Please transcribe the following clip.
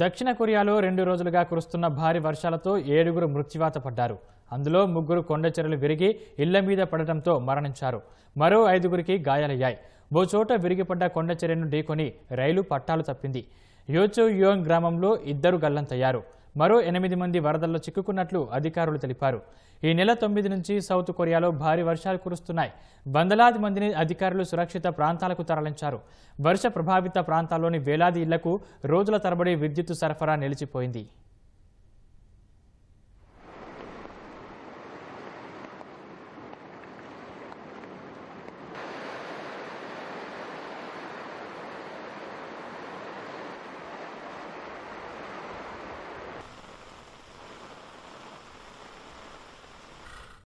దక్షిణ కొరియాలో రెండు రోజులుగా కురుస్తున్న భారీ వర్షాలతో ఏడుగురు మృత్యువాత పడ్డారు అందులో ముగ్గురు కొండచెరలు విరిగి ఇళ్ల మీద పడటంతో మరణించారు మరో ఐదుగురికి గాయాలయ్యాయి ఓ చోట విరిగిపడ్డ కొండచెరను ఢీకొని రైలు పట్టాలు తప్పింది యోచో యోంగ్ గ్రామంలో ఇద్దరు గల్లంతయ్యారు మరో ఎనిమిది మంది వరదల్లో చిక్కుకున్నట్లు అధికారులు తెలిపారు ఈ నెల తొమ్మిది నుంచి సౌత్ కొరియాలో భారీ వర్షాలు కురుస్తున్నాయి వందలాది మందిని అధికారులు సురక్షిత ప్రాంతాలకు తరలించారు వర్ష ప్రభావిత ప్రాంతాల్లోని వేలాది ఇళ్లకు రోజుల తరబడి విద్యుత్ సరఫరా నిలిచిపోయింది